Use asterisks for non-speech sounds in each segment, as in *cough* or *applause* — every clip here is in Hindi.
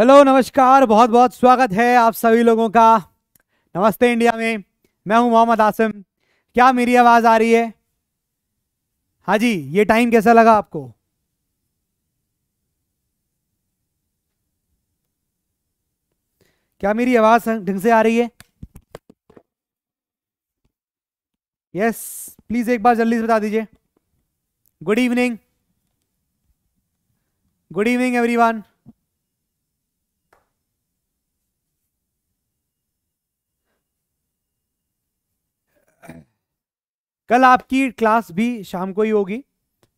हेलो नमस्कार बहुत बहुत स्वागत है आप सभी लोगों का नमस्ते इंडिया में मैं हूं मोहम्मद आसिम क्या मेरी आवाज़ आ रही है हाँ जी ये टाइम कैसा लगा आपको क्या मेरी आवाज़ ढंग से आ रही है यस प्लीज़ एक बार जल्दी से बता दीजिए good evening good evening everyone कल आपकी क्लास भी शाम को ही होगी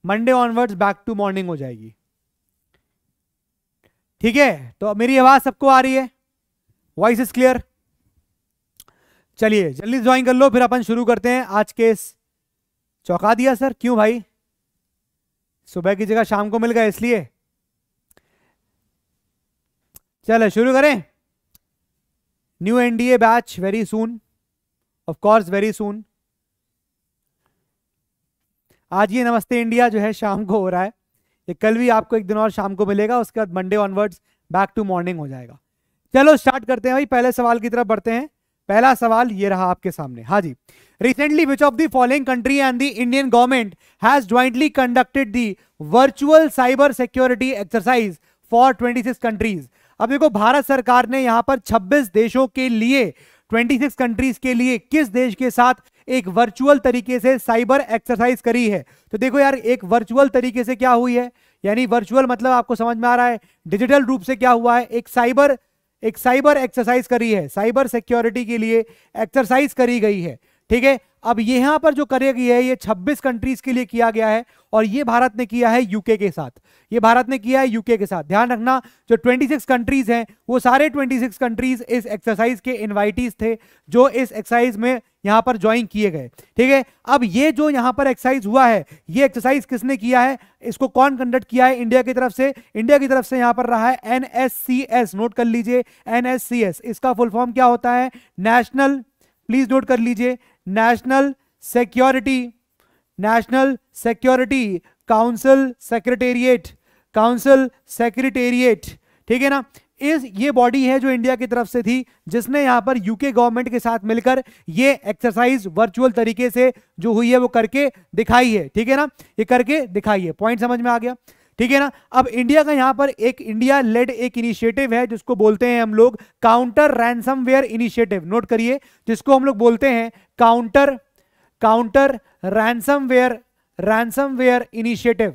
Monday onwards back to morning हो जाएगी ठीक है तो मेरी आवाज सबको आ रही है वॉइस इज क्लियर चलिए जल्दी ज्वाइन कर लो फिर अपन शुरू करते हैं आज के इस चौंका दिया सर क्यों भाई सुबह की जगह शाम को मिल गया इसलिए चलो शुरू करें new NDA batch very soon of course very soon आज ये नमस्ते इंडिया जो है शाम को हो रहा है ये कल भी आपको एक दिन और शाम को मिलेगा उसके बाद Monday onwards back to morning हो जाएगा चलो स्टार्ट करते हैं भाई पहले सवाल की तरफ बढ़ते हैं पहला सवाल ये रहा आपके सामने हाँ जी recently which of the following country and the Indian government has jointly conducted the virtual cyber security exercise for 26 countries अब देखो भारत सरकार ने यहां पर 26 देशों के लिए 26 कंट्रीज के लिए किस देश के साथ एक वर्चुअल तरीके से साइबर एक्सरसाइज करी है तो देखो यार एक वर्चुअल तरीके से क्या हुई है यानी वर्चुअल मतलब आपको समझ में आ रहा है डिजिटल रूप से क्या हुआ है एक साइबर एक साइबर एक्सरसाइज करी है साइबर सिक्योरिटी के लिए एक्सरसाइज करी गई है ठीक है अब यहां पर जो करे गई है ये 26 कंट्रीज के लिए किया गया है और ये भारत ने किया है यूके के साथ ये भारत ने किया है यूके के साथ ध्यान रखना जो 26 कंट्रीज हैं वो सारे 26 कंट्रीज इस एक्सरसाइज के इनवाइटीज थे जो इस एक्सरसाइज में यहां पर ज्वाइन किए गए ठीक है अब ये जो यहां पर एक्सरसाइज हुआ है ये एक्सरसाइज किसने किया है इसको कौन कंडक्ट किया है इंडिया की तरफ से इंडिया की तरफ से यहां पर रहा है एन नोट कर लीजिए एनएससीएस इसका फुल फॉर्म क्या होता है नेशनल प्लीज नोट कर लीजिए national security national security council secretariat council secretariat ठीक है ना इस ये बॉडी है जो इंडिया की तरफ से थी जिसने यहां पर यूके गवर्नमेंट के साथ मिलकर ये एक्सरसाइज वर्चुअल तरीके से जो हुई है वो करके दिखाई है ठीक है ना ये करके दिखाई है पॉइंट समझ में आ गया ठीक है ना अब इंडिया का यहां पर एक इंडिया लेड एक इनिशिएटिव है जिसको बोलते हैं हम लोग काउंटर वेयर इनिशिएटिव नोट करिए जिसको हम लोग बोलते हैं counter counter ransomware initiative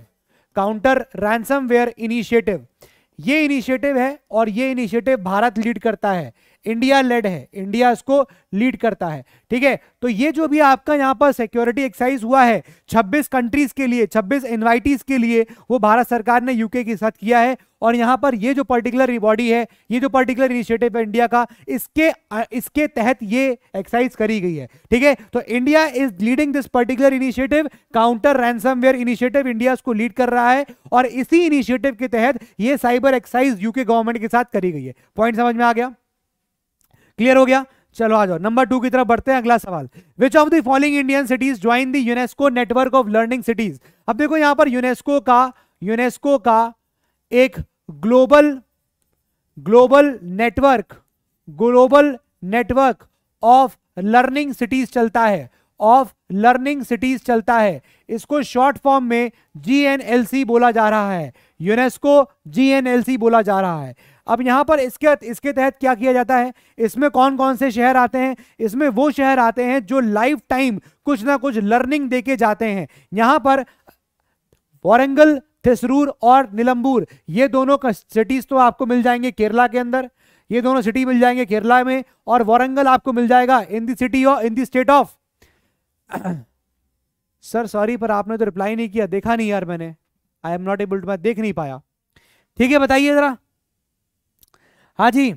counter ware initiative ये इनिशिएटिव है और ये इनिशिएटिव भारत लीड करता है इंडिया लेड है इंडिया इसको लीड करता है ठीक है तो ये जो भी आपका यहाँ पर सिक्योरिटी एक्सरसाइज हुआ है 26 कंट्रीज के लिए 26 इन्वाइटीज के लिए वो भारत सरकार ने यूके के साथ किया है और यहाँ पर ये जो पर्टिकुलर बॉडी है ये जो पर्टिकुलर इनिशिएटिव है इंडिया का इसके इसके तहत ये एक्सरसाइज करी गई है ठीक है तो India is leading this particular initiative counter ransomware initiative India इसको लीड कर रहा है और इसी इनिशिएटिव के तहत ये साइबर एक्सरसाइज यूके गवर्नमेंट के साथ करी गई है पॉइंट समझ में आ गया क्लियर हो गया चलो आ जाओ नंबर टू की तरफ बढ़ते हैं अगला सवाल which of the following Indian cities join the UNESCO network of learning cities अब देखो यहां पर यूनेस्को का यूनेस्को का एक global global network global network of learning cities चलता है ऑफ लर्निंग सिटीज चलता है इसको शॉर्ट फॉर्म में जी बोला जा रहा है यूनेस्को जी बोला जा रहा है अब यहाँ पर इसके इसके तहत क्या किया जाता है इसमें कौन कौन से शहर आते हैं इसमें वो शहर आते हैं जो लाइफ टाइम कुछ ना कुछ लर्निंग दे के जाते हैं यहाँ पर वारंगल थेसरूर और निलंबूर ये दोनों का सिटीज़ तो आपको मिल जाएंगे केरला के अंदर ये दोनों सिटी मिल जाएंगे केरला में और वारंगल आपको मिल जाएगा इन दी सिटी और in the state of sir sorry पर आपने तो रिप्लाई नहीं किया देखा नहीं यार मैंने I am not able to मैं देख नहीं पाया ठीक है बताइए ज़रा हाँ जी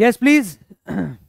यस प्लीज *clears throat*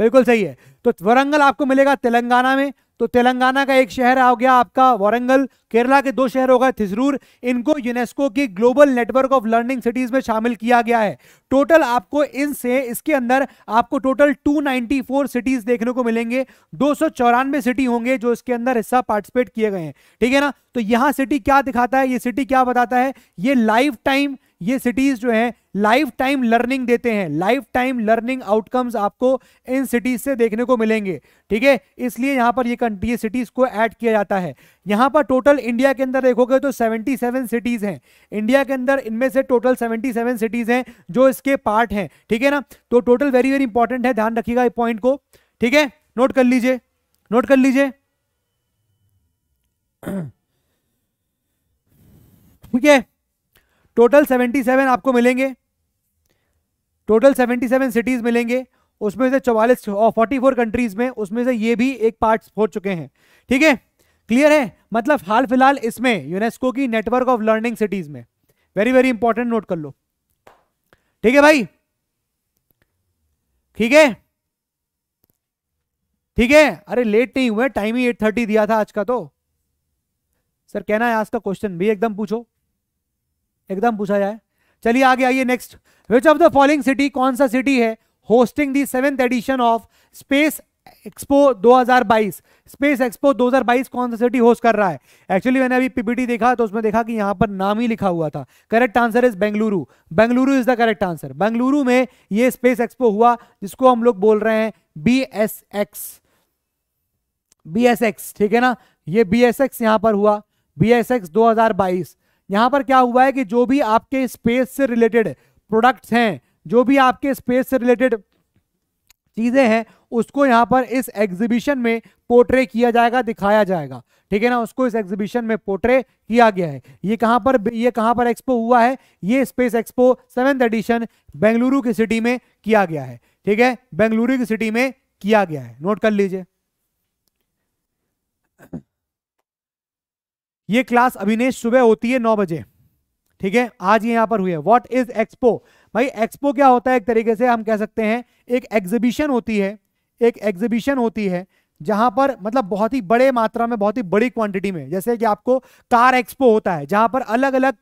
बिल्कुल सही है तो वरंगल आपको मिलेगा तेलंगाना में तो तेलंगाना का एक शहर आ गया आपका वारंगल केरला के दो शहर हो गए थिजरूर इनको यूनेस्को की global network of learning cities में शामिल किया गया है टोटल आपको इनसे इसके अंदर आपको टोटल 294 सिटीज देखने को मिलेंगे दो सिटी होंगे जो इसके अंदर हिस्सा पार्टिसिपेट किए गए हैं ठीक है ना तो यहाँ सिटी क्या दिखाता है ये सिटी क्या बताता है ये लाइफ टाइम ये सिटीज जो हैं लाइफ टाइम लर्निंग देते हैं लाइफ टाइम लर्निंग आउटकम्स आपको इन सिटीज से देखने को मिलेंगे ठीक है इसलिए यहाँ पर ये कंट्री सिटीज को ऐड किया जाता है यहाँ पर टोटल इंडिया के अंदर देखोगे तो 77 सिटीज हैं इंडिया के अंदर इनमें से टोटल 77 सिटीज हैं जो इसके पार्ट हैं ठीक है ना तो टोटल वेरी वेरी इंपॉर्टेंट है ध्यान रखिएगा इस पॉइंट को ठीक है नोट कर लीजिए नोट कर लीजिए *clears throat* ठीक है टोटल 77 आपको मिलेंगे टोटल 77 सिटीज़ मिलेंगे उसमें से चौवालीस और फोर्टी फोर कंट्रीज में उसमें से ये भी एक पार्ट हो चुके हैं ठीक है क्लियर है मतलब हाल फिलहाल इसमें यूनेस्को की नेटवर्क ऑफ लर्निंग सिटीज में वेरी वेरी इंपॉर्टेंट नोट कर लो ठीक है भाई ठीक है ठीक है अरे लेट नहीं हुए टाइम ही एट थर्टी दिया था आज का तो सर कहना है आज का क्वेश्चन भी एकदम पूछो एकदम पूछा जाए चलिए आगे आइए next which of the following city कौन सा सिटी है hosting the seventh edition of space expo 2022 space expo 2022 कौन सा सिटी होस्ट कर रहा है एक्चुअली मैंने अभी पीपीटी देखा तो उसमें देखा कि यहां पर नाम ही लिखा हुआ था correct answer is Bengaluru Bengaluru is the correct answer Bengaluru में ये स्पेस एक्सपो हुआ जिसको हम लोग बोल रहे हैं B S X B S X ठीक है ना ये बी एस एक्स यहां पर हुआ बी एस एक्स दो हजार बाईस यहां पर क्या हुआ है कि जो भी आपके स्पेस से रिलेटेड प्रोडक्ट्स हैं जो भी आपके स्पेस से रिलेटेड चीज़ें हैं उसको यहाँ पर इस एग्जीबिशन में पोर्ट्रे किया जाएगा दिखाया जाएगा ठीक है ना उसको इस एग्जीबिशन में पोर्ट्रे किया गया है ये कहाँ पर ये कहाँ पर एक्सपो हुआ है ये space expo seventh edition Bengaluru की सिटी में किया गया है ठीक है बेंगलुरु की सिटी में किया गया है नोट कर लीजिए ये क्लास अभिनेश सुबह होती है नौ बजे ठीक है आज ये पर हुई है व्हाट इज एक्सपो भाई एक्सपो क्या होता है एक तरीके से हम कह सकते हैं एक एग्जीबिशन होती है एक एग्जीबिशन होती है जहां पर मतलब बहुत ही बड़े मात्रा में बहुत ही बड़ी क्वांटिटी में जैसे कि आपको कार एक्सपो होता है जहां पर अलग अलग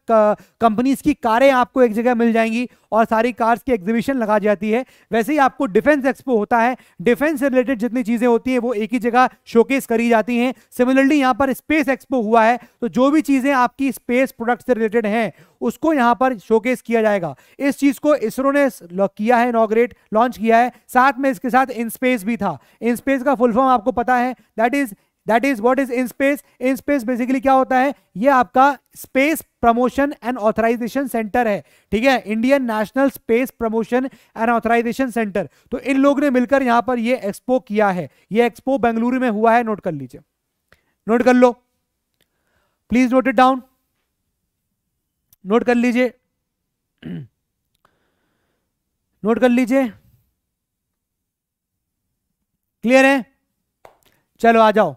कंपनीज की कारें आपको एक जगह मिल जाएंगी और सारी कार्स की एग्जीबिशन लगा जाती है वैसे ही आपको डिफेंस एक्सपो होता है डिफेंस से रिलेटेड जितनी चीज़ें होती है वो एक ही जगह शोकेस करी जाती हैं सिमिलरली यहाँ पर स्पेस एक्सपो हुआ है तो जो भी चीज़ें आपकी स्पेस प्रोडक्ट से रिलेटेड हैं उसको यहाँ पर शोकेस किया जाएगा इस चीज़ को इसरो ने किया है इनाग्रेट लॉन्च किया है साथ में इसके साथ इनस्पेस भी था इनस्पेस का फुल फॉर्म आपको आपको पता है that is that is what is in space in space basically क्या होता है ये आपका space promotion and authorisation centre है ठीक है Indian national space promotion and authorisation centre तो इन लोगों ने मिलकर यहां पर ये एक्सपो किया है ये एक्सपो बेंगलुरु में हुआ है नोट कर लीजिए नोट कर लो please note it down note कर लीजिए नोट कर लीजिए क्लियर है चलो आ जाओ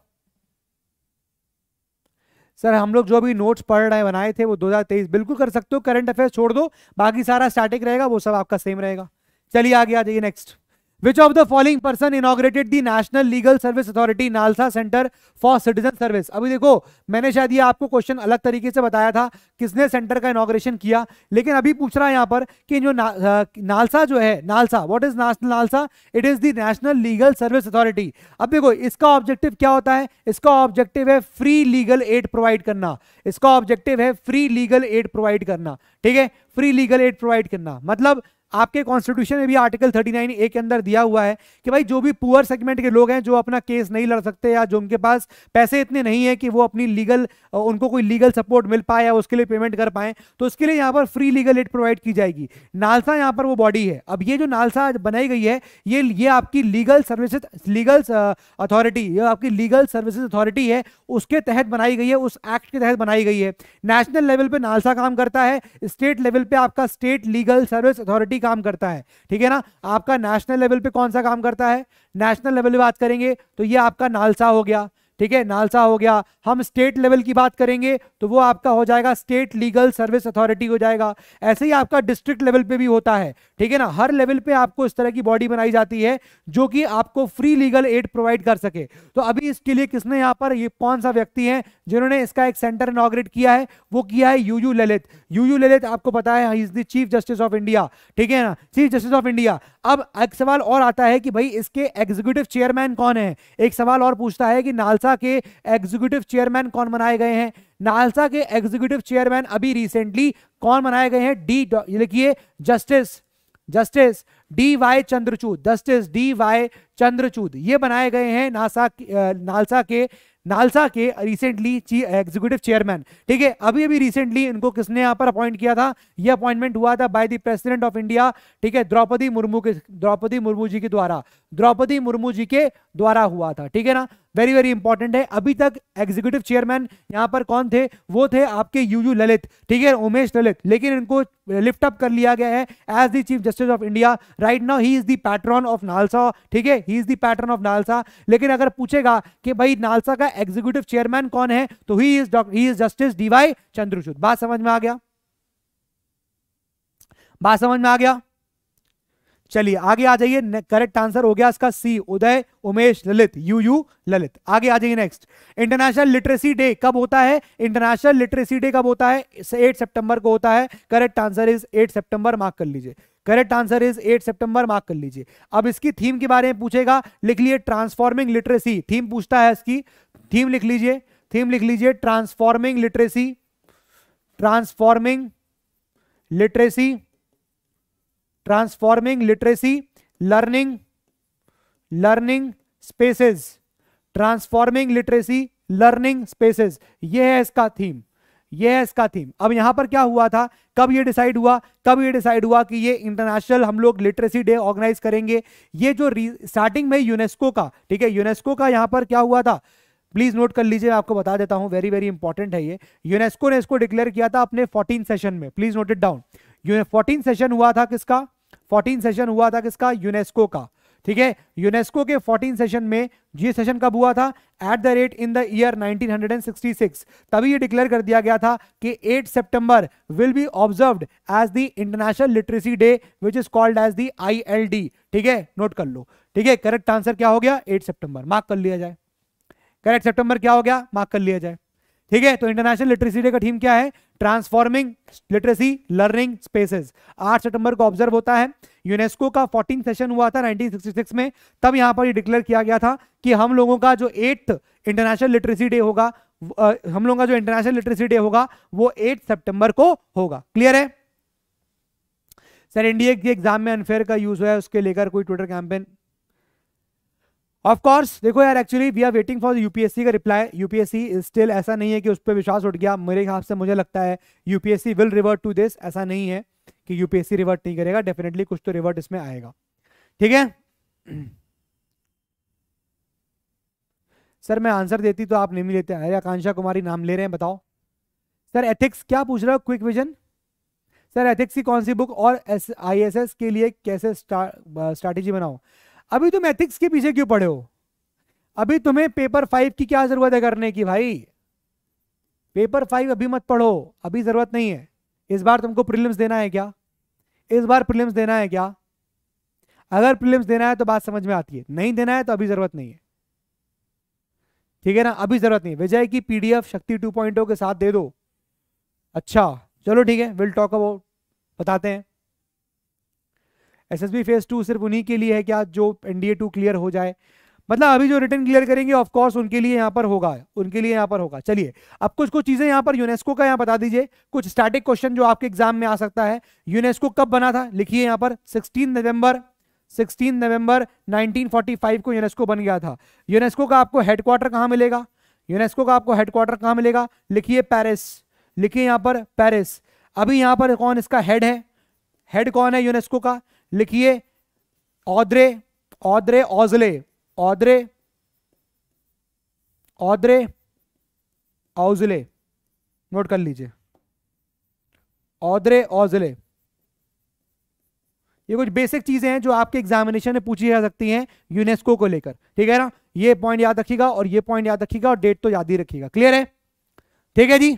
सर हम लोग जो भी नोट्स पढ़ रहे बनाए थे वो 2023 बिल्कुल कर सकते हो करंट अफेयर्स छोड़ दो बाकी सारा स्टैटिक रहेगा वो सब आपका सेम रहेगा चलिए आगे आ जाइए next Which of the following person inaugurated the National Legal Service Authority NALSA centre for citizen service अभी देखो मैंने शायद ये आपको क्वेश्चन अलग तरीके से बताया था किसने सेंटर का इनोग्रेशन किया लेकिन अभी पूछ रहा है यहाँ पर कि जो ना, आ, नालसा जो है NALSA what is national NALSA it is the national legal service authority अब देखो इसका ऑब्जेक्टिव क्या होता है इसका ऑब्जेक्टिव है फ्री लीगल एड प्रोवाइड करना इसका ऑब्जेक्टिव है फ्री लीगल एड प्रोवाइड करना ठीक है फ्री लीगल एड प्रोवाइड करना मतलब आपके कॉन्स्टिट्यूशन में भी आर्टिकल 39 ए के अंदर दिया हुआ है कि भाई जो भी पुअर सेगमेंट के लोग हैं जो अपना केस नहीं लड़ सकते या जो उनके पास पैसे इतने नहीं है कि वो अपनी लीगल उनको कोई लीगल सपोर्ट मिल पाए या उसके लिए पेमेंट कर पाए तो उसके लिए यहाँ पर फ्री लीगल एड प्रोवाइड की जाएगी नालसा यहाँ पर वो बॉडी है अब ये जो नालसा बनाई गई है ये ये आपकी लीगल सर्विस लीगल अथॉरिटी ये आपकी लीगल सर्विस अथॉरिटी है उसके तहत बनाई गई है उस एक्ट के तहत बनाई गई है नेशनल लेवल पर नालसा काम करता है स्टेट लेवल पर आपका स्टेट लीगल सर्विस अथॉरिटी काम करता है ठीक है ना आपका नेशनल लेवल पे कौन सा काम करता है नेशनल लेवल पे बात करेंगे तो ये आपका नालसा हो गया ठीक है नालसा हो गया हम स्टेट लेवल की बात करेंगे तो वो आपका हो जाएगा स्टेट लीगल सर्विस अथॉरिटी हो जाएगा ऐसे ही आपका डिस्ट्रिक्ट लेवल पे भी होता है ठीक है ना हर लेवल पे आपको इस तरह की बॉडी बनाई जाती है जो कि आपको फ्री लीगल एड प्रोवाइड कर सके तो अभी इसके लिए किसने यहाँ पर ये कौन सा व्यक्ति है जिन्होंने इसका एक सेंटर इनग्रेट किया है वो किया है यू ललित यू ललित आपको पता है चीफ जस्टिस ऑफ इंडिया ठीक है ना चीफ जस्टिस ऑफ इंडिया अब एक सवाल और आता है कि भाई इसके एग्जीक्यूटिव चेयरमैन कौन है एक सवाल और पूछता है कि नालसा के एग्जीक्यूटिव चेयरमैन कौन बनाए गए हैं नालसा के एग्जीक्यूटिव चेयरमैन अभी रिसेंटली कौन बनाए गए हैं डी लिखिए justice justice D Y Chandrachud justice D Y Chandrachud ये बनाए गए हैं नासा नालसा के नालसा के रिसेंटली चीफ एग्जीक्यूटिव चेयरमैन ठीक है अभी अभी रिसेंटली इनको किसने यहाँ पर अपॉइंट किया था यह अपॉइंटमेंट हुआ था by the president of India ठीक है द्रौपदी मुर्मू के द्रौपदी मुर्मू जी के द्वारा द्रौपदी मुर्मू जी के द्वारा हुआ था ठीक है ना वेरी वेरी इंपॉर्टेंट है अभी तक एग्जीक्यूटिव चेयरमैन यहां पर कौन थे वो थे आपके यू यू ललित ठीक है उमेश ललित लेकिन इनको लिफ्ट अप कर लिया गया है as the chief justice of India right now he is the patron of NALSA ठीक है he is the patron of NALSA लेकिन अगर पूछेगा कि भाई नालसा का एग्जीक्यूटिव चेयरमैन कौन है तो he is he is justice D Y Chandrachud बात समझ में आ गया बात समझ में आ गया चलिए आगे आ जाइए करेक्ट आंसर हो गया इसका C Uday Umesh Lalit U U Lalit आगे आ जाइए नेक्स्ट इंटरनेशनल लिटरेसी डे कब होता है इंटरनेशनल लिटरेसी डे कब होता है एट सितंबर को होता है करेक्ट आंसर इज एट सितंबर मार्क कर लीजिए करेक्ट आंसर इज 8 सितंबर मार्क कर लीजिए अब इसकी थीम के बारे में पूछेगा लिख लिए ट्रांसफॉर्मिंग लिटरेसी थीम पूछता है इसकी थीम लिख लीजिए थीम लिख लीजिए transforming literacy transforming literacy transforming literacy learning learning spaces transforming literacy learning spaces ये है इसका थीम ये है इसका थीम अब यहां पर क्या हुआ था कब ये डिसाइड हुआ कब ये डिसाइड हुआ कि ये इंटरनेशनल हम लोग लिटरेसी डे ऑर्गेनाइज करेंगे ये जो स्टार्टिंग में यूनेस्को का ठीक है यूनेस्को का यहां पर क्या हुआ था प्लीज नोट कर लीजिए मैं आपको बता देता हूं वेरी वेरी इंपॉर्टेंट है ये यूनेस्को ने इसको डिक्लेयर किया था अपने फोर्टीन सेशन में please note it down fourteen session हुआ था किसका फोर्टीन सेशन हुआ था किसका यूनेस्को का ठीक है यूनेस्को के 14 सेशन में ये सेशन कब हुआ था at the rate in the year 1966 तभी ये डिक्लेयर कर दिया गया था कि 8 सितंबर will be observe as the international literacy day which is called as the D ठीक है नोट कर लो ठीक है करेक्ट आंसर क्या हो गया 8 सितंबर मार्क कर लिया जाए करेक्ट सितंबर क्या हो गया मार्क कर लिया जाए ठीक है तो इंटरनेशनल लिटरेसी डे का थीम क्या है ट्रांसफॉर्मिंग लिटरेसी लर्निंग स्पेसेस 8 सितंबर को ऑब्जर्व होता है यूनेस्को का 14 सेशन हुआ था 1966 में तब यहां पर ये डिक्लेयर किया गया था कि हम लोगों का जो एट्थ इंटरनेशनल लिटरेसी डे होगा हम लोगों का जो इंटरनेशनल लिटरेसी डे होगा वो एट सेप्टेंबर को होगा क्लियर है सर एनडीए के एग्जाम में अनफेयर का यूज हुआ है उसके लेकर कोई ट्विटर कैंपेन ऑफ कोर्स देखो यार actually we are waiting for UPSC का रिप्लाई यूपीएससी स्टिल ऐसा नहीं है कि उस पर विश्वास उठ गया मेरे हिसाब से मुझे लगता है UPSC will revert to this ऐसा नहीं है कि यूपीएससी रिवर्ट नहीं करेगा डेफिनेटली कुछ तो रिवर्ट इसमें आएगा ठीक है सर मैं आंसर देती तो आप नहीं लेते अरे आकांक्षा कुमारी नाम ले रहे हैं बताओ सर एथिक्स क्या पूछ रहे हो क्विक विजन सर एथिक्स की कौन सी बुक और आई एस एस के लिए कैसे स्ट्रा, स्ट्रैटेजी बनाओ अभी तुम एथिक्स के पीछे क्यों पढ़े हो अभी तुम्हें पेपर फाइव की क्या जरूरत है करने की भाई पेपर फाइव अभी मत पढ़ो अभी जरूरत नहीं है इस बार तुमको प्रीलिम्स देना है क्या इस बार प्रीलिम्स देना है क्या अगर प्रीलिम्स देना है तो बात समझ में आती है नहीं देना है तो अभी जरूरत नहीं है ठीक है ना अभी जरूरत नहीं विजय की पीडीएफ शक्ति टू oh के साथ दे दो अच्छा चलो ठीक है विल टॉक अबाउट बताते हैं एसएसबी फेज टू सिर्फ उन्हीं के लिए है क्या जो एनडीए टू क्लियर हो जाए मतलब अभी जो रिटर्न क्लियर करेंगे ऑफकोर्स उनके लिए यहाँ पर होगा उनके लिए यहाँ पर होगा चलिए अब कुछ कुछ चीजें यहाँ पर यूनेस्को का यहाँ बता दीजिए कुछ स्टैटिक क्वेश्चन जो आपके एग्जाम में आ सकता है यूनेस्को कब बना था लिखिए यहाँ पर सिक्सटीन नवंबर 16 नवंबर 1945 को यूनेस्को बन गया था यूनेस्को का आपको हेडक्वार्टर कहाँ मिलेगा यूनेस्को का आपको हेडक्वार्टर कहाँ मिलेगा लिखिए पेरिस लिखिए यहाँ पर पेरिस अभी यहाँ पर कौन इसका हेड है हेड कौन है यूनेस्को का लिखिए औद्रे औद्रे औजले औद्रे औद्रे औजले नोट कर लीजिए औद्रे औजले ये कुछ बेसिक चीजें हैं जो आपके एग्जामिनेशन में पूछी जा सकती हैं यूनेस्को को लेकर ठीक है ना ये पॉइंट याद रखिएगा और ये पॉइंट याद रखिएगा और डेट तो याद ही रखिएगा क्लियर है ठीक है जी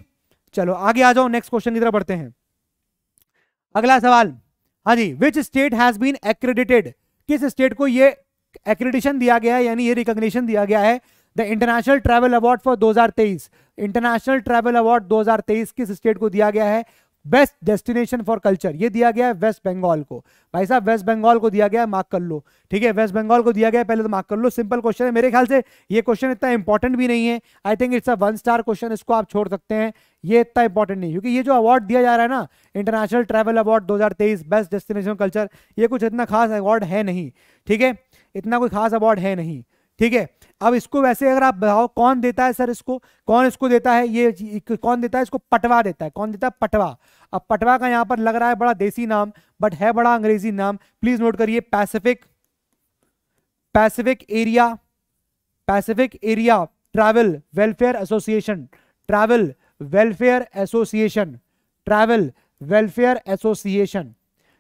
चलो आगे आ जाओ नेक्स्ट क्वेश्चन की तरफ बढ़ते हैं अगला सवाल हाँ जी which state has been accredited किस स्टेट को ये एक्रेडिशन दिया गया है यानी ये रिकॉग्निशन दिया गया है the international travel award for 2023 international travel award 2023 किस स्टेट को दिया गया है बेस्ट डेस्टिनेशन फॉर कल्चर ये दिया गया है वेस्ट बंगाल को भाई साहब वेस्ट बंगाल को दिया गया है मार्क कर लो ठीक है वेस्ट बंगाल को दिया गया है पहले तो मार्क कर लो सिंपल क्वेश्चन है मेरे ख्याल से ये क्वेश्चन इतना इंपॉर्टेंट भी नहीं है I think it's a one star question इसको आप छोड़ सकते हैं ये इतना इंपॉर्टेंट नहीं क्योंकि ये जो अवार्ड दिया जा रहा है ना international travel award 2023 best destination culture ये कुछ इतना खास अवार्ड है नहीं ठीक है इतना कोई खास अवार्ड है नहीं ठीक है अब इसको वैसे अगर आप बताओ कौन देता है सर इसको कौन इसको देता है ये कौन देता है इसको पटवा देता है कौन देता है पटवा अब पटवा का यहाँ पर लग रहा है बड़ा देसी नाम बट है बड़ा अंग्रेजी नाम प्लीज नोट करिए Pacific Pacific area Pacific area travel welfare association travel welfare association travel welfare association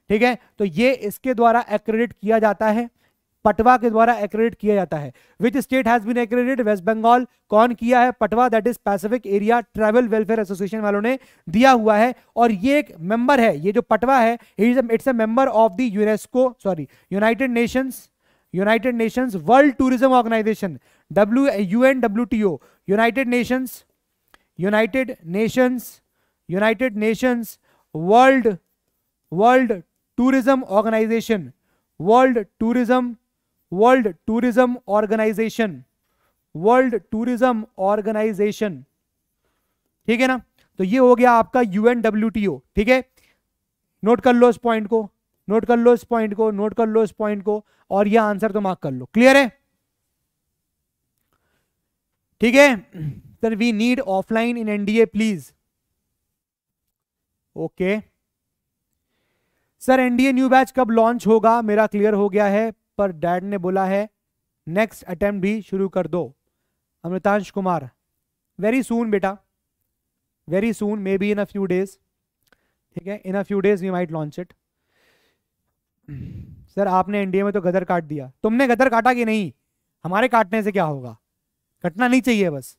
ठीक है तो ये इसके द्वारा एक्रेडिट किया जाता है पटवा के द्वारा एक्रेडिट किया जाता है which state has been accredit West Bengal कौन किया है PATWA that is Pacific area travel welfare association वालों ने दिया हुआ है और ये एक मेंबर है ये जो पटवा है it's a member of the UNESCO sorry United Nations United Nations World Tourism Organization W U N W T O United Nations United Nations United Nations world World Tourism Organization World Tourism World Tourism Organization World Tourism Organization ठीक है ना तो ये हो गया आपका यूएनडब्ल्यूटीओ ठीक है नोट कर लो इस पॉइंट को नोट कर लो इस पॉइंट को नोट कर लो इस पॉइंट को और ये आंसर तो मार्क कर लो क्लियर है ठीक है that we need offline in NDA please. Okay sir NDA new batch कब लॉन्च होगा मेरा क्लियर हो गया है पर डैड ने बोला है नेक्स्ट अटेम्प्ट भी शुरू कर दो अमृतांश कुमार वेरी सून बेटा very soon may be in a few days ठीक है in a few days we might launch it sir आपने एनडीए में तो गदर काट दिया तुमने गदर काटा कि नहीं हमारे काटने से क्या होगा कटना नहीं चाहिए बस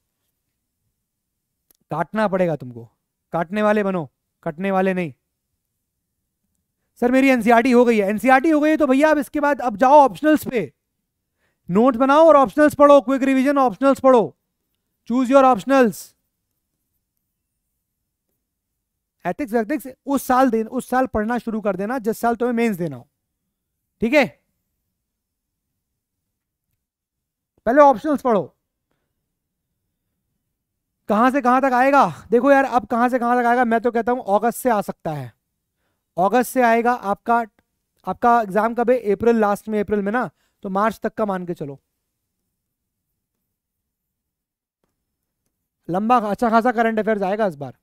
काटना पड़ेगा तुमको काटने वाले बनो कटने वाले नहीं सर मेरी एनसीआरटी e हो गई है एनसीआरटी e हो गई है तो भैया अब इसके बाद अब जाओ ऑप्शनल्स पे नोट बनाओ और ऑप्शनल्स पढ़ो क्विक रिवीजन ऑप्शनल्स पढ़ो चूज योर ऑप्शनल्स एथिक्स वैथिक्स उस साल दे उस साल पढ़ना शुरू कर देना जिस साल तुम्हें मेंस देना हो ठीक है पहले ऑप्शनल्स पढ़ो कहां से कहां तक आएगा देखो यार अब कहां से कहां तक आएगा मैं तो कहता हूं अगस्त से आ सकता है अगस्त से आएगा आपका आपका एग्जाम कब है अप्रैल लास्ट में अप्रैल में ना तो मार्च तक का मान के चलो लंबा अच्छा खासा करंट अफेयर आएगा इस बार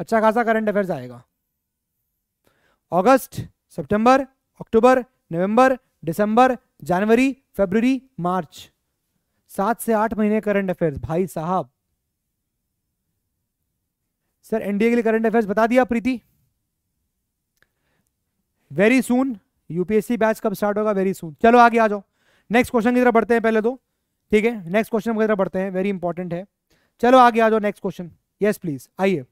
अच्छा खासा करंट अफेयर आएगा अगस्त सितंबर अक्टूबर नवंबर दिसंबर जनवरी फरवरी मार्च सात से आठ महीने करंट अफेयर्स भाई साहब सर एनडीए के लिए करंट अफेयर्स बता दिया Preeti very soon UPSC batch कब स्टार्ट होगा वेरी सुन चलो आगे आ जाओ नेक्स्ट क्वेश्चन की तरफ बढ़ते हैं पहले तो ठीक है नेक्स्ट क्वेश्चन की तरफ बढ़ते हैं वेरी इंपॉर्टेंट है चलो आगे आ जाओ नेक्स्ट क्वेश्चन यस प्लीज आइए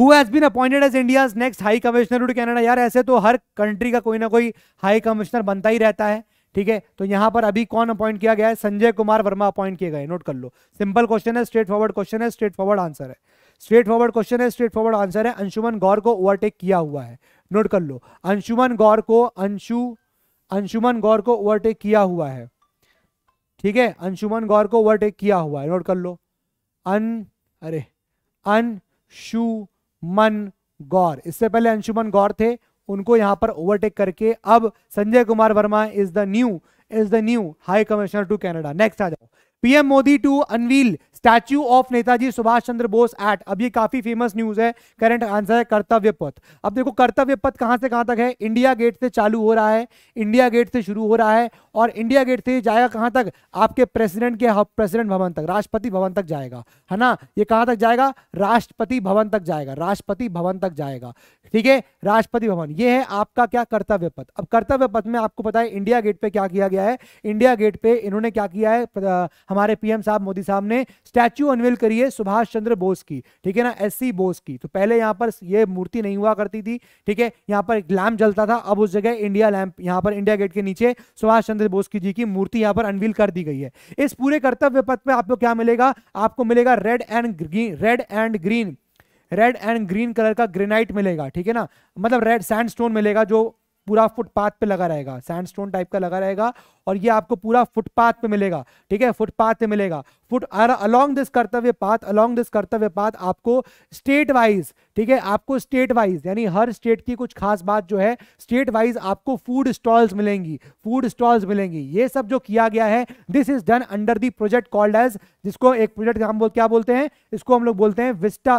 Who has been appointed as India next high commissioner to Canada? यार ऐसे तो हर कंट्री का कोई ना कोई हाई कमिश्नर बनता ही रहता है ठीक है तो यहां पर अभी कौन अपॉइंट किया गया है संजय कुमार वर्मा अपॉइंट किए गए नोट कर लो सिंपल क्वेश्चन है स्ट्रेट फॉरवर्ड क्वेश्चन है स्ट्रेट फॉरवर्ड आंसर है स्ट्रेट फॉरवर्ड क्वेश्चन है स्ट्रेट फॉरवर्ड आंसर है अंशुमन गौर को ओवरटेक किया हुआ है नोट कर लो अंशुमन गौर को अंशु अंशुमन गौर को ओवरटेक किया हुआ है ठीक है अंशुमन गौर को ओवरटेक किया हुआ है नोट कर लो अन अरे अंशुमन गौर इससे पहले अंशुमन गौर थे उनको यहां पर ओवरटेक करके अब Sanjay Kumar Verma is the new is the new high commissioner to Canada next आ जाओ PM Modi to unveil statue of Netaji Subhash Chandra Bose at अब ये काफी फेमस न्यूज है करंट आंसर है कर्तव्य पथ अब देखो कर्तव्य पथ कहां से कहां तक है इंडिया गेट से चालू हो रहा है इंडिया गेट से शुरू हो रहा है और इंडिया गेट से जाएगा कहां तक आपके प्रेसिडेंट के प्रेसिडेंट भवन तक राष्ट्रपति भवन तक जाएगा है ना ये कहां तक जाएगा राष्ट्रपति भवन तक जाएगा राष्ट्रपति भवन तक जाएगा ठीक है राष्ट्रपति भवन ये है आपका क्या कर्तव्य पथ अब कर्तव्य पथ में आपको पता है इंडिया गेट पे क्या किया गया है इंडिया गेट पे इन्होंने क्या किया है हमारे पीएम साहब मोदी साहब ने स्टैच्यू अनवेल करिए सुभाष चंद्र बोस की ठीक है ना एस सी बोस की तो पहले यहाँ पर ये मूर्ति नहीं हुआ करती थी ठीक है यहाँ पर एक लैम्प जलता था अब उस जगह इंडिया लैम्प यहाँ पर इंडिया गेट के नीचे सुभाष चंद्र बोस की जी की मूर्ति यहाँ पर अनवील कर दी गई है इस पूरे कर्तव्य पथ में आपको क्या मिलेगा आपको मिलेगा red and green red and green red and green colour का ग्रेनाइट मिलेगा ठीक है ना मतलब रेड सैंडस्टोन मिलेगा जो पूरा फुटपाथ पे लगा रहेगा सैंडस्टोन टाइप का लगा रहेगा और ये आपको पूरा फुटपाथ पे मिलेगा ठीक है फुटपाथ पे मिलेगा foot along this Kartavya Path along this Kartavya Path आपको स्टेट वाइज ठीक है आपको स्टेट वाइज यानी हर स्टेट की कुछ खास बात जो है स्टेट वाइज आपको फूड स्टॉल्स मिलेंगी फूड स्टॉल्स मिलेंगी ये सब जो किया गया है this is done under the project called as जिसको एक प्रोजेक्ट हम बोल क्या बोलते हैं इसको हम लोग बोलते हैं विस्टा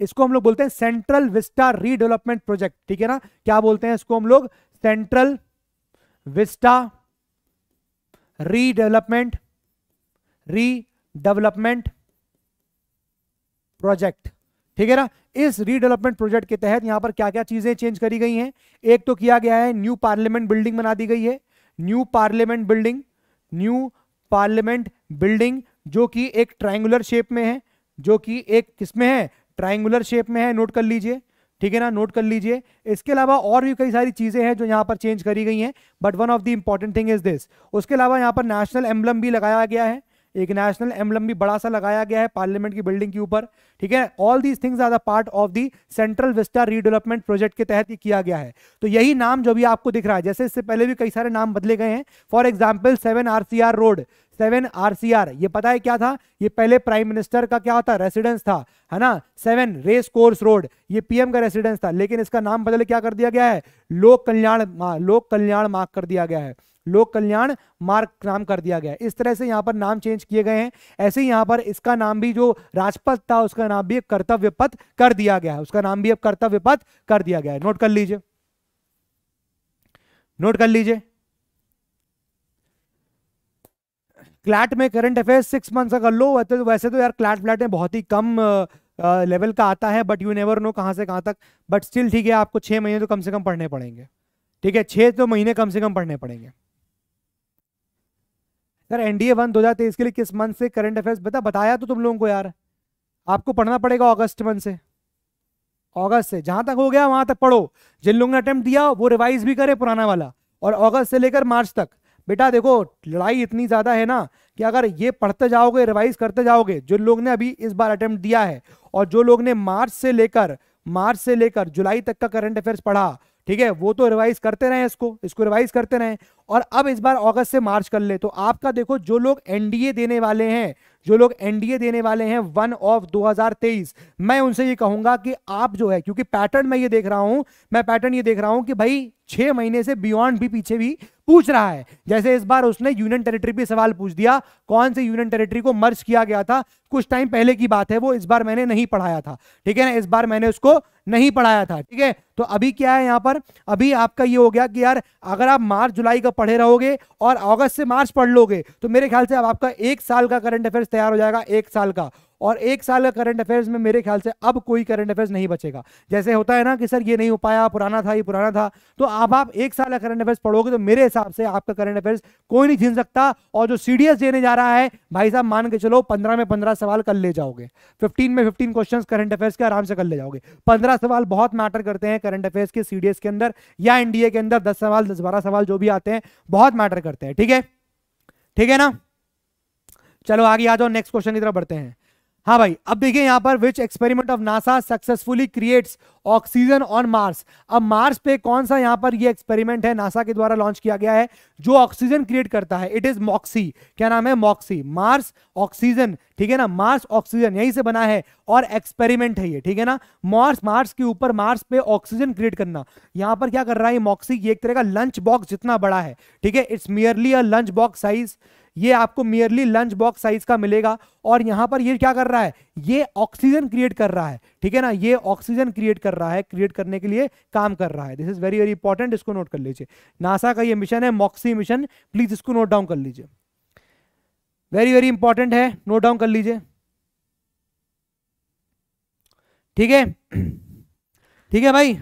इसको हम लोग बोलते हैं सेंट्रल विस्टा रीडेवलपमेंट प्रोजेक्ट ठीक है ना क्या बोलते हैं इसको हम लोग Central Vista redevelopment redevelopment project ठीक है ना इस रीडेवलपमेंट प्रोजेक्ट के तहत यहां पर क्या क्या चीजें चेंज करी गई हैं एक तो किया गया है न्यू पार्लियामेंट बिल्डिंग बना दी गई है new parliament building new parliament building जो कि एक ट्रायंगुलर शेप में है जो कि एक किसमें है ट्राइंगुलर शेप में है नोट कर लीजिए ठीक है ना नोट कर लीजिए इसके अलावा और भी कई सारी चीज़ें हैं जो यहाँ पर चेंज करी गई हैं but one of the important thing is this उसके अलावा यहाँ पर नेशनल एम्बलम भी लगाया गया है एक नेशनल एम्बलम भी बड़ा सा लगाया गया है पार्लियामेंट की बिल्डिंग के ऊपर ठीक है all these things are the part of the central Vista redevelopment project के तहत ही किया गया है तो यही नाम जो भी आपको दिख रहा है जैसे इससे पहले भी कई सारे नाम बदले गए हैं for example seven R road seven R ये पता है क्या था ये पहले प्राइम मिनिस्टर का क्या होता रेसिडेंस था है ना सेवन रेस कोर्स रोड ये पीएम का रेसिडेंस था लेकिन इसका नाम बदल क्या कर दिया गया है लोक कल्याण लोक कल्याण मार्ग कर दिया गया है लोक कल्याण मार्ग नाम कर दिया गया इस तरह से यहाँ पर नाम चेंज किए गए हैं ऐसे ही यहाँ पर इसका नाम भी जो राजपथ था उसका नाम भी कर्तव्य पथ कर दिया गया है उसका नाम भी अब कर्तव्य पथ कर दिया गया है नोट कर लीजिए नोट कर लीजिए क्लैट में करंट अफेयर्स सिक्स मंथ्स अगर लो वैसे तो वैसे तो यार क्लैट फ्लैट में बहुत ही कम लेवल का आता है बट यू नेवर नो कहाँ से कहाँ तक बट स्टिल ठीक है आपको छः महीने तो कम से कम पढ़ने पड़ेंगे ठीक है छः तो महीने कम से कम पढ़ने पड़ेंगे सर एनडीए वन दो हजार तेईस के लिए किस मंथ से करंट अफेयर्स बता बताया तो तुम लोगों को यार आपको पढ़ना पड़ेगा अगस्त मंथ से अगस्त से जहां तक हो गया वहां तक पढ़ो जिन लोगों ने अटेम्प्ट दिया वो रिवाइज भी करे पुराना वाला और अगस्त से लेकर मार्च तक बेटा देखो लड़ाई इतनी ज़्यादा है ना कि अगर ये पढ़ते जाओगे रिवाइज करते जाओगे जो लोग ने अभी इस बार अटेम्प्ट दिया है और जो लोग ने मार्च से लेकर मार्च से लेकर जुलाई तक का करंट अफेयर्स पढ़ा ठीक है वो तो रिवाइज करते रहे इसको इसको रिवाइज करते रहे और अब इस बार अगस्त से मार्च कर ले तो आपका देखो जो लोग एनडीए देने वाले हैं जो लोग एनडीए देने वाले हैं वन ऑफ 2023 मैं उनसे ये कहूंगा कि आप जो है क्योंकि पैटर्न मैं ये देख रहा हूं मैं पैटर्न ये देख रहा हूं कि भाई छह महीने से बियॉन्ड भी पीछे भी पूछ रहा है जैसे इस बार उसने यूनियन टेरिटरी पे सवाल पूछ दिया कौन से यूनियन टेरिटरी को मर्ज किया गया था कुछ टाइम पहले की बात है वो इस बार मैंने नहीं पढ़ाया था ठीक है ना इस बार मैंने उसको नहीं पढ़ाया था ठीक है तो अभी क्या है यहाँ पर अभी आपका ये हो गया कि यार अगर आप मार्च जुलाई का पढ़े रहोगे और अगस्त से मार्च पढ़ लोगे तो मेरे ख्याल से अब आपका एक साल का करंट अफेयर्स तैयार हो जाएगा एक साल का और एक साल का करंट अफेयर्स में मेरे ख्याल से अब कोई करंट अफेयर्स नहीं बचेगा जैसे होता है ना कि सर ये नहीं हो पाया पुराना था ये पुराना था तो अब आप एक साल का करंट अफेयर्स पढ़ोगे तो मेरे हिसाब से आपका करंट अफेयर्स कोई नहीं छीन सकता और जो सीडीएस देने जा रहा है भाई साहब मान के चलो पंद्रह में पंद्रह सवाल कर ले जाओगे फिफ्टीन में फिफ्टीन क्वेश्चन करंट अफेयर्स के आराम से कर ले जाओगे पंद्रह सवाल बहुत मैटर करते हैं करंट अफेयर्स के सीडीएस के अंदर या एनडीए के अंदर दस सवाल दस बारह सवाल जो भी आते हैं बहुत मैटर करते हैं ठीक है ठीक है ना चलो आगे आ जाओ नेक्स्ट क्वेश्चन की तरफ बढ़ते हैं हाँ भाई अब देखिए यहाँ पर which experiment of NASA successfully creates oxygen on Mars अब मार्स पे कौन सा यहाँ पर ये एक्सपेरिमेंट है नासा के द्वारा लॉन्च किया गया है जो ऑक्सीजन क्रिएट करता है इट इज मॉक्सी क्या नाम है मॉक्सी मार्स ऑक्सीजन ठीक है ना मार्स ऑक्सीजन यही से बना है और एक्सपेरिमेंट है ये ठीक है ना मार्स मार्स के ऊपर मार्स पे ऑक्सीजन क्रिएट करना यहाँ पर क्या कर रहा है मॉक्सी ये एक तरह का लंच बॉक्स जितना बड़ा है ठीक है it's merely a lunch box size ये आपको मियरली लंच बॉक्स साइज का मिलेगा और यहां पर ये क्या कर रहा है ये ऑक्सीजन क्रिएट कर रहा है ठीक है ना ये ऑक्सीजन क्रिएट कर रहा है क्रिएट करने के लिए काम कर रहा है this is very very important इसको नोट कर लीजिए नासा का ये मिशन है मॉक्सी मिशन प्लीज इसको नोट डाउन कर लीजिए वेरी वेरी इंपॉर्टेंट है नोट डाउन कर लीजिए ठीक है ठीक है भाई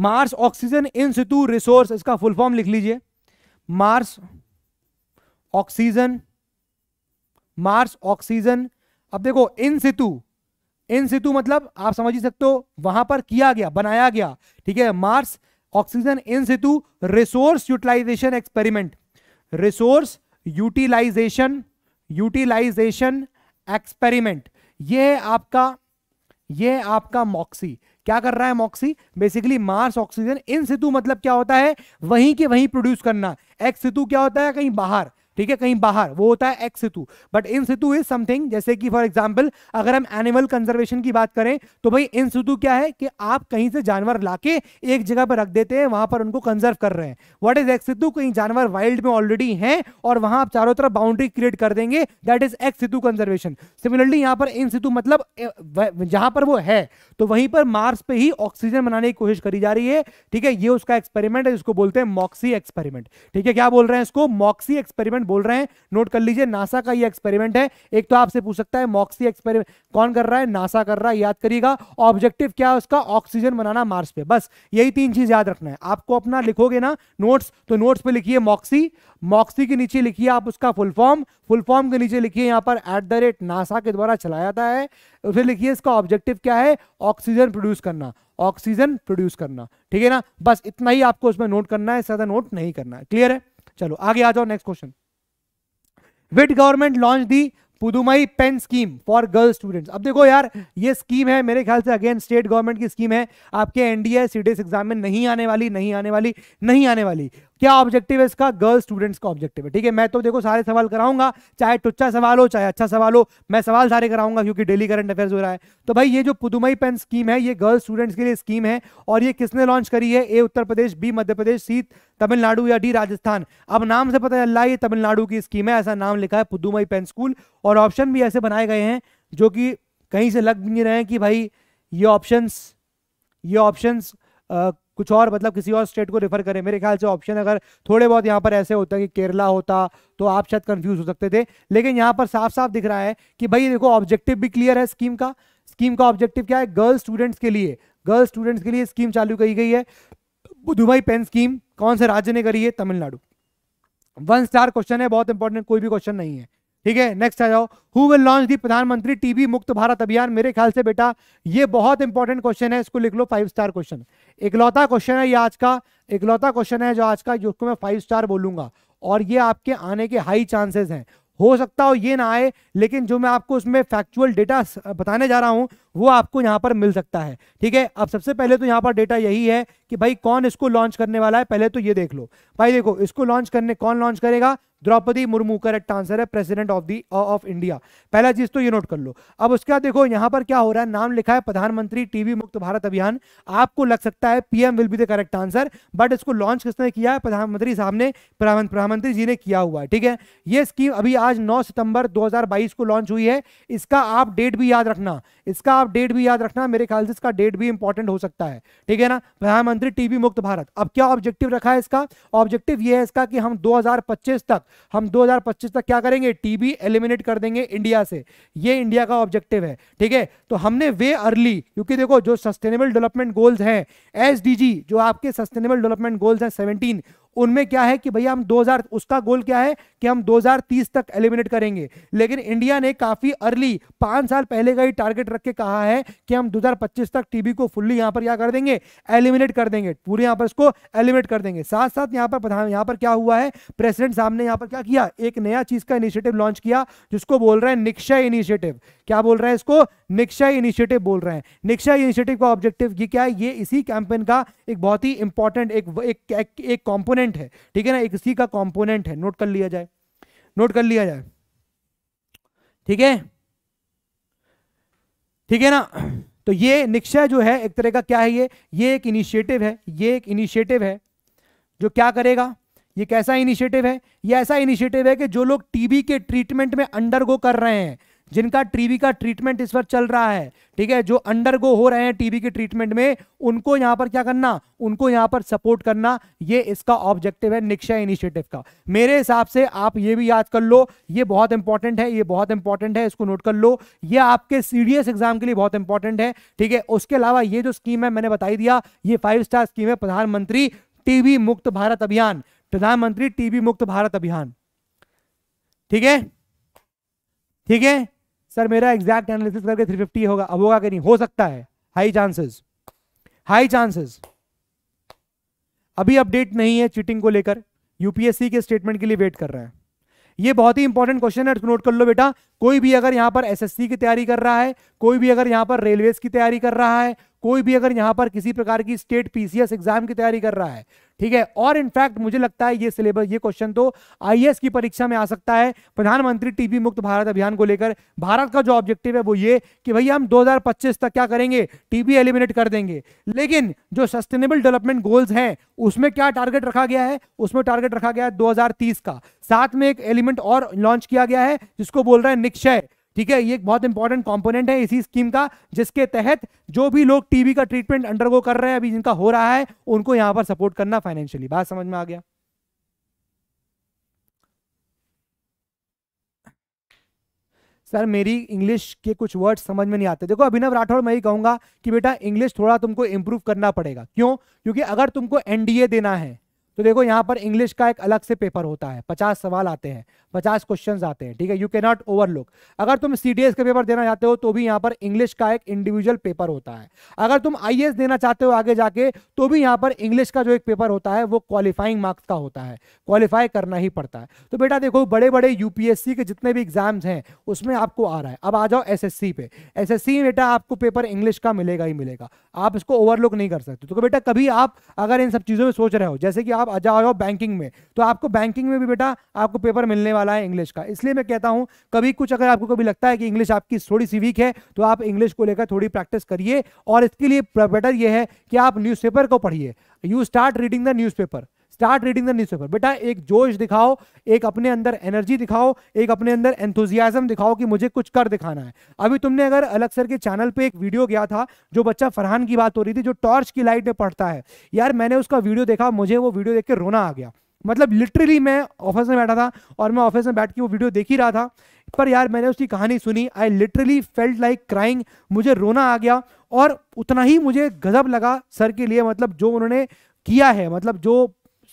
Mars oxygen in situ resource इसका फुल फॉर्म लिख लीजिए मार्स ऑक्सीजन मार्स ऑक्सीजन अब देखो इन सितु इन सितु मतलब आप समझ ही सकते हो वहां पर किया गया बनाया गया ठीक है Mars oxygen in situ resource utilisation experiment resource utilisation utilisation experiment ये है आपका ये है आपका मॉक्सी क्या कर रहा है MOXIE basically Mars oxygen in situ मतलब क्या होता है वहीं के वहीं प्रोड्यूस करना एक्स सितु क्या होता है कहीं बाहर ठीक है कहीं बाहर वो होता है ex situ but in situ is something जैसे कि फॉर एग्जाम्पल अगर हम एनिमल कंजर्वेशन की बात करें तो भाई इन सेतु क्या है कि आप कहीं से जानवर लाके एक जगह पर रख देते हैं वहां पर उनको कंजर्व कर रहे हैं वट इज एक्स सेतु कहीं जानवर वाइल्ड में ऑलरेडी हैं और वहां आप चारों तरफ बाउंड्री क्रिएट कर देंगे that is ex situ conservation similarly यहाँ पर इन सेतु मतलब जहां पर वो है तो वहीं पर मार्स पे ही ऑक्सीजन बनाने की कोशिश करी जा रही है ठीक है ये उसका एक्सपेरिमेंट है जिसको बोलते हैं मॉक्सी एक्सपेरिमेंट ठीक है क्या बोल रहे हैं इसको मॉक्सी एक्सपेरिमेंट एक्सपेरिमेंट बोल रहे हैं नोट कर लीजिए नासा का ये एक्सपेरिमेंट है एक तो आपसे पूछ सकता है मॉक्सी एक्सपेरिमेंट कौन कर रहा है नासा कर रहा है याद करिएगा ऑब्जेक्टिव क्या है उसका ऑक्सीजन बनाना मार्स पे बस यही तीन चीज याद रखना है आपको अपना लिखोगे ना नोट्स तो नोट्स पे लिखिए मॉक्सी मॉक्सी के नीचे लिखिए आप उसका फुल फॉर्म फुल फॉर्म के नीचे लिखिए यहाँ पर एट द रेट नासा के द्वारा चलाया जाता है फिर लिखिए इसका ऑब्जेक्टिव क्या है ऑक्सीजन प्रोड्यूस करना ऑक्सीजन प्रोड्यूस करना ठीक है ना बस इतना ही आपको उसमें नोट करना है ज्यादा नोट नहीं करना है क्लियर है चलो आगे आ जाओ next question which government launch the Pudhumai Penn scheme for girl students अब देखो यार ये स्कीम है मेरे ख्याल से अगेन स्टेट गवर्नमेंट की स्कीम है आपके एनडीए सीडीएस एग्जाम में नहीं आने वाली नहीं आने वाली नहीं आने वाली क्या ऑब्जेक्टिव है इसका गर्ल स्टूडेंट्स का ऑब्जेक्टिव है ठीक है मैं तो देखो सारे सवाल कराऊंगा चाहे टुच्चा सवाल हो चाहे अच्छा सवाल हो मैं सवाल सारे कराऊंगा क्योंकि डेली करंट अफेयर्स हो रहा है तो भाई ये जो पुदुमई पेन स्कीम है ये गर्ल स्टूडेंट्स के लिए स्कीम है और ये किसने लॉन्च करी है ए उत्तर प्रदेश बी मध्य प्रदेश सी तमिलनाडु या डी राजस्थान अब नाम से पता चल रहा है ये तमिलनाडु की स्कीम है ऐसा नाम लिखा है पुदुमई पेन स्कूल और ऑप्शन भी ऐसे बनाए गए हैं जो कि कहीं से लग नहीं रहे हैं कि भाई ये ऑप्शंस ये ऑप्शंस कुछ और मतलब किसी और स्टेट को रेफर करें मेरे ख्याल से ऑप्शन अगर थोड़े बहुत यहाँ पर ऐसे होता कि केरला होता तो आप शायद कंफ्यूज हो सकते थे लेकिन यहाँ पर साफ साफ दिख रहा है कि भाई देखो ऑब्जेक्टिव भी क्लियर है स्कीम का स्कीम का ऑब्जेक्टिव क्या है गर्ल्स स्टूडेंट्स के लिए गर्ल्स स्टूडेंट्स के लिए स्कीम चालू की गई है दुबई पेन स्कीम कौन से राज्य ने करी है तमिलनाडु वन स्टार क्वेश्चन है बहुत इंपॉर्टेंट कोई भी क्वेश्चन नहीं है ठीक है नेक्स्ट आ जाओ हु विल लॉन्च दी प्रधानमंत्री टीबी मुक्त भारत अभियान मेरे ख्याल से बेटा ये बहुत इंपॉर्टेंट क्वेश्चन है इसको लिख लो फाइव स्टार क्वेश्चन इकलौता क्वेश्चन है ये आज का इकलौता क्वेश्चन है जो आज का जिसको मैं फाइव स्टार बोलूंगा और ये आपके आने के हाई चांसेस हैं हो सकता हो ये ना आए लेकिन जो मैं आपको उसमें फैक्चुअल डेटा बताने जा रहा हूँ वो आपको यहाँ पर मिल सकता है ठीक है अब सबसे पहले तो यहाँ पर डेटा यही है कि भाई कौन इसको लॉन्च करने वाला है पहले तो ये देख लो भाई देखो इसको लॉन्च करने कौन लॉन्च करेगा द्रौपदी मुर्मू करेक्ट आंसर है president of the of India पहला चीज तो ये नोट कर लो अब उसके बाद देखो यहां पर क्या हो रहा है नाम लिखा है प्रधानमंत्री टीवी मुक्त भारत अभियान आपको लग सकता है PM will be the correct answer but इसको लॉन्च किसने किया है प्रधानमंत्री साहब ने प्रधानमंत्री जी ने किया हुआ है ठीक है ये स्कीम अभी आज नौ सितंबर दो को लॉन्च हुई है इसका आप डेट भी याद रखना इसका आप डेट भी याद रखना मेरे ख्याल से इसका डेट भी इंपॉर्टेंट हो सकता है ठीक है ना प्रधानमंत्री टीवी मुक्त भारत अब क्या ऑब्जेक्टिव रखा है इसका ऑब्जेक्टिव यह है इसका कि हम दो तक हम 2025 तक क्या करेंगे टीबी एलिमिनेट कर देंगे इंडिया से ये इंडिया का ऑब्जेक्टिव है ठीक है तो हमने वे अर्ली क्योंकि देखो जो सस्टेनेबल डेवलपमेंट गोल्स हैं एस जो आपके सस्टेनेबल डेवलपमेंट गोल्स हैं सेवनटीन उनमें क्या है कि भैया हम 2000 उसका गोल क्या है कि हम 2030 तक एलिमिनेट करेंगे लेकिन इंडिया ने काफी अर्ली पांच साल पहले का ही टारगेट रख के कहा है कि हम 2025 तक टीबी को फुल्ली यहां पर क्या कर देंगे एलिमिनेट कर देंगे पूरे यहां पर इसको एलिमिनेट कर देंगे साथ साथ यहां पर यहां पर क्या हुआ है प्रेसिडेंट साहब ने यहां पर क्या किया एक नया चीज का इनिशिएटिव लॉन्च किया जिसको बोल रहे हैं निक्षय इनिशिएटिव क्या बोल रहा है इसको निक्शा इनिशिएटिव बोल रहे हैं निक्शा इनिशिएटिव का ऑब्जेक्टिव ये क्या है ये इसी कैंपेन का एक बहुत ही इंपॉर्टेंट एक एक एक कॉम्पोनेंट है ठीक है ना एक इसी का कॉम्पोनेंट है नोट कर लिया जाए नोट कर लिया जाए ठीक है ठीक है ना तो ये निक्षय जो है एक तरह का क्या है ये ये एक इनिशिएटिव है ये एक इनिशिएटिव है जो क्या करेगा ये कैसा इनिशिएटिव है ये ऐसा इनिशिएटिव है कि जो लोग टीबी के ट्रीटमेंट में अंडरगो कर रहे हैं जिनका टीबी का ट्रीटमेंट इस पर चल रहा है ठीक है जो अंडर गो हो रहे हैं टीबी के ट्रीटमेंट में उनको यहां पर क्या करना उनको यहां पर सपोर्ट करना ये इसका ऑब्जेक्टिव है निक्षय इनिशिएटिव का मेरे हिसाब से आप ये भी याद कर लो ये बहुत इंपॉर्टेंट है ये बहुत इंपॉर्टेंट है इसको नोट कर लो ये आपके सीडीएस एग्जाम के लिए बहुत इंपॉर्टेंट है ठीक है उसके अलावा ये जो स्कीम है मैंने बताई दिया ये फाइव स्टार स्कीम है प्रधानमंत्री टीबी मुक्त भारत अभियान प्रधानमंत्री टीबी मुक्त भारत अभियान ठीक है ठीक है सर मेरा एग्जैक्ट एनालिसिस करके 350 होगा अब होगा कि नहीं हो सकता है हाई चांसेस हाई चांसेस अभी अपडेट नहीं है चीटिंग को लेकर यूपीएससी के स्टेटमेंट के लिए वेट कर रहे हैं ये बहुत ही इंपॉर्टेंट क्वेश्चन है नोट कर लो बेटा कोई भी अगर यहां पर एसएससी की तैयारी कर रहा है कोई भी अगर यहां पर रेलवे की तैयारी कर रहा है कोई भी अगर यहां पर किसी प्रकार की स्टेट पीसीएस एग्जाम की तैयारी कर रहा है ठीक है और इनफैक्ट मुझे लगता है ये सिलेबस ये क्वेश्चन तो आई की परीक्षा में आ सकता है प्रधानमंत्री टीबी मुक्त भारत अभियान को लेकर भारत का जो ऑब्जेक्टिव है वो ये कि भैया हम 2025 तक क्या करेंगे टीबी एलिमिनेट कर देंगे लेकिन जो सस्टेनेबल डेवलपमेंट गोल्स हैं उसमें क्या टारगेट रखा गया है उसमें टारगेट रखा गया है दो का साथ में एक एलिमेंट और लॉन्च किया गया है जिसको बोल रहा है निक्षय ठीक है ये एक बहुत इंपॉर्टेंट कंपोनेंट है इसी स्कीम का जिसके तहत जो भी लोग टीबी का ट्रीटमेंट अंडरगो कर रहे हैं अभी जिनका हो रहा है उनको यहां पर सपोर्ट करना फाइनेंशियली बात समझ में आ गया सर मेरी इंग्लिश के कुछ वर्ड समझ में नहीं आते देखो अभिनव राठौर मैं ही कहूंगा कि बेटा इंग्लिश थोड़ा तुमको इंप्रूव करना पड़ेगा क्यों क्योंकि अगर तुमको एनडीए देना है तो देखो यहाँ पर इंग्लिश का एक अलग से पेपर होता है पचास सवाल आते हैं पचास क्वेश्चंस आते हैं ठीक है यू के नॉट ओवरलुक अगर तुम सी डी एस का पेपर देना चाहते हो तो भी यहाँ पर इंग्लिश का एक इंडिविजुअल पेपर होता है अगर तुम आई देना चाहते हो आगे जाके तो भी यहाँ पर इंग्लिश का जो एक पेपर होता है वो क्वालिफाइंग मार्क्स का होता है क्वालिफाई करना ही पड़ता है तो बेटा देखो बड़े बड़े यूपीएससी के जितने भी एग्जाम्स हैं उसमें आपको आ रहा है अब आ जाओ सी पे एस में बेटा आपको पेपर इंग्लिश का मिलेगा ही मिलेगा आप इसको ओवरलुक नहीं कर सकते तो बेटा कभी आप अगर इन सब चीज़ों में सोच रहे हो जैसे कि आप आप आ जाओ बैंकिंग में तो आपको बैंकिंग में भी बेटा आपको पेपर मिलने वाला है इंग्लिश का इसलिए मैं कहता हूं कभी कुछ अगर आपको कभी लगता है कि इंग्लिश आपकी थोड़ी सी वीक है तो आप इंग्लिश को लेकर थोड़ी प्रैक्टिस करिए और इसके लिए बेटर यह है कि आप न्यूज़पेपर को पढ़िए you start reading the newspaper start reading the newspaper बेटा एक जोश दिखाओ एक अपने अंदर एनर्जी दिखाओ एक अपने अंदर एंथुजियाजम दिखाओ कि मुझे कुछ कर दिखाना है अभी तुमने अगर अलग सर के चैनल पे एक वीडियो गया था जो बच्चा फरहान की बात हो रही थी जो टॉर्च की लाइट में पढ़ता है यार मैंने उसका वीडियो देखा मुझे वो वीडियो देख के रोना आ गया मतलब लिटरली मैं ऑफिस में बैठा था और मैं ऑफिस में बैठ के वो वीडियो देख ही रहा था पर यार मैंने उसकी कहानी सुनी I literally felt like crying मुझे रोना आ गया और उतना ही मुझे गजब लगा सर के लिए मतलब जो उन्होंने किया है मतलब जो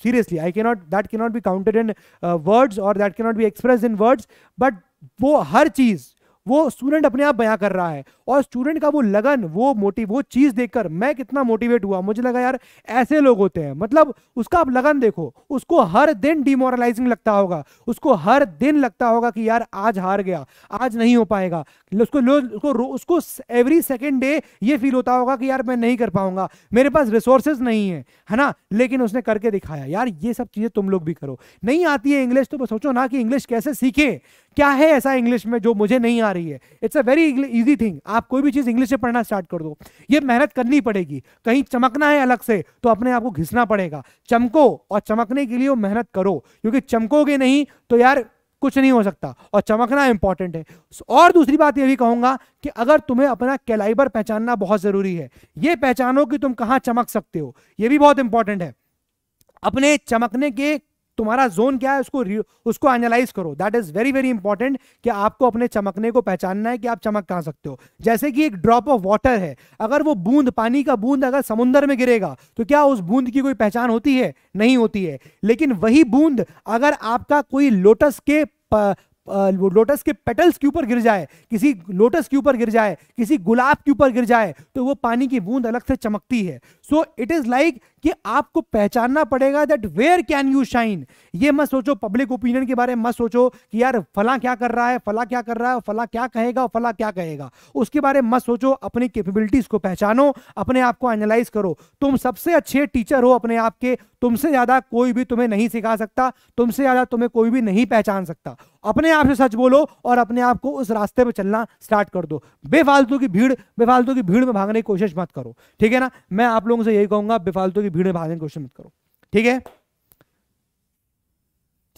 seriously i cannot that cannot be counted in uh, words or that cannot be expressed in words but वो हर चीज़ वो स्टूडेंट अपने आप बयां कर रहा है और स्टूडेंट का वो लगन वो मोटिव वो चीज़ देखकर मैं कितना मोटिवेट हुआ मुझे लगा यार ऐसे लोग होते हैं मतलब उसका आप लगन देखो उसको हर दिन डिमोरलाइजिंग लगता होगा उसको हर दिन लगता होगा कि यार आज हार गया आज नहीं हो पाएगा उसको उसको उसको एवरी सेकेंड डे ये फील होता होगा कि यार मैं नहीं कर पाऊंगा मेरे पास रिसोर्सेज नहीं है है ना लेकिन उसने करके दिखाया यार ये सब चीज़ें तुम लोग भी करो नहीं आती है इंग्लिश तो सोचो ना कि इंग्लिश कैसे सीखे क्या है ऐसा इंग्लिश में जो मुझे नहीं आ रही है it's a very easy thing आप कोई भी चीज़ इंग्लिश से पढ़ना स्टार्ट कर दो ये मेहनत करनी पड़ेगी कहीं चमकना है अलग से तो अपने आप को घिसना पड़ेगा चमको और चमकने के लिए मेहनत करो क्योंकि चमकोगे नहीं तो यार कुछ नहीं हो सकता और चमकना इंपॉर्टेंट है और दूसरी बात यह भी कहूंगा कि अगर तुम्हें अपना कैलाइबर पहचानना बहुत ज़रूरी है ये पहचानो कि तुम कहां चमक सकते हो ये भी बहुत इंपॉर्टेंट है अपने चमकने के तुम्हारा जोन क्या है उसको उसको एनालाइज करो that is very very important कि आपको अपने चमकने को पहचानना है कि आप चमक कहां सकते हो जैसे कि एक ड्रॉप ऑफ वाटर है अगर वो बूंद पानी का बूंद अगर समुंदर में गिरेगा तो क्या उस बूंद की कोई पहचान होती है नहीं होती है लेकिन वही बूंद अगर आपका कोई लोटस के प, लोटस के पेटल्स के ऊपर गिर जाए किसी लोटस के ऊपर गिर जाए किसी गुलाब के ऊपर गिर जाए तो वो पानी की बूंद अलग से चमकती है सो इट इज लाइक कि आपको पहचानना पड़ेगा that where can you shine ये मत सोचो पब्लिक ओपिनियन के बारे में मत सोचो कि यार फला क्या कर रहा है फला क्या कर रहा है फला क्या कहेगा फला क्या कहेगा उसके बारे में मत सोचो अपनी कैपेबिलिटीज को पहचानो अपने आप को एनालाइज करो तुम सबसे अच्छे टीचर हो अपने आप के तुमसे ज्यादा कोई भी तुम्हें नहीं सिखा सकता तुमसे ज्यादा तुम्हें कोई भी नहीं पहचान सकता अपने आप से सच बोलो और अपने आप को उस रास्ते पर चलना स्टार्ट कर दो बेफालतू की भीड़ बेफालतू की भीड़ में भागने की कोशिश मत करो ठीक है ना मैं आप लोगों उनसे यही कहूंगा बेफालतू की भीड़ में भागने की कोशिश मत करो ठीक है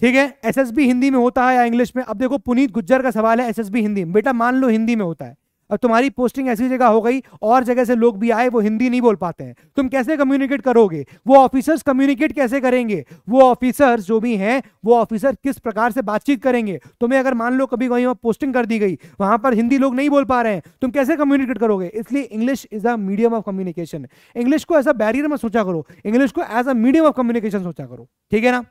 ठीक है एसएसबी हिंदी में होता है या इंग्लिश में अब देखो पुनीत गुज्जर का सवाल है एसएसबी हिंदी बेटा मान लो हिंदी में होता है अब तुम्हारी पोस्टिंग ऐसी जगह हो गई और जगह से लोग भी आए वो हिंदी नहीं बोल पाते हैं तुम कैसे कम्युनिकेट करोगे वो ऑफिसर्स कम्युनिकेट कैसे करेंगे वो ऑफिसर्स जो भी हैं वो ऑफिसर किस प्रकार से बातचीत करेंगे तुम्हें अगर मान लो कभी वहीं पोस्टिंग कर दी गई वहां पर हिंदी लोग नहीं बोल पा रहे हैं तुम कैसे कम्युनिकेट करोगे इसलिए English is a medium of communication English को एज अ बैरियर में सोचा करो इंग्लिश को as a medium of communication सोचा करो ठीक है ना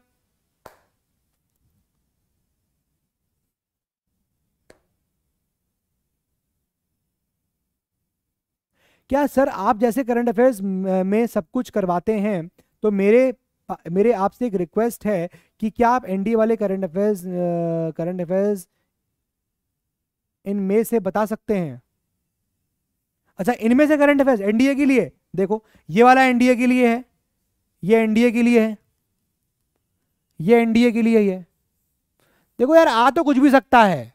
क्या सर आप जैसे करंट अफेयर्स में सब कुछ करवाते हैं तो मेरे मेरे आपसे एक रिक्वेस्ट है कि क्या आप एनडी वाले करंट अफेयर्स करंट अफेयर्स इनमें से बता सकते हैं अच्छा इनमें से करंट अफेयर्स एनडीए के लिए देखो ये वाला एनडीए के लिए है ये एनडीए के लिए है ये एनडीए के लिए ही है देखो यार आ तो कुछ भी सकता है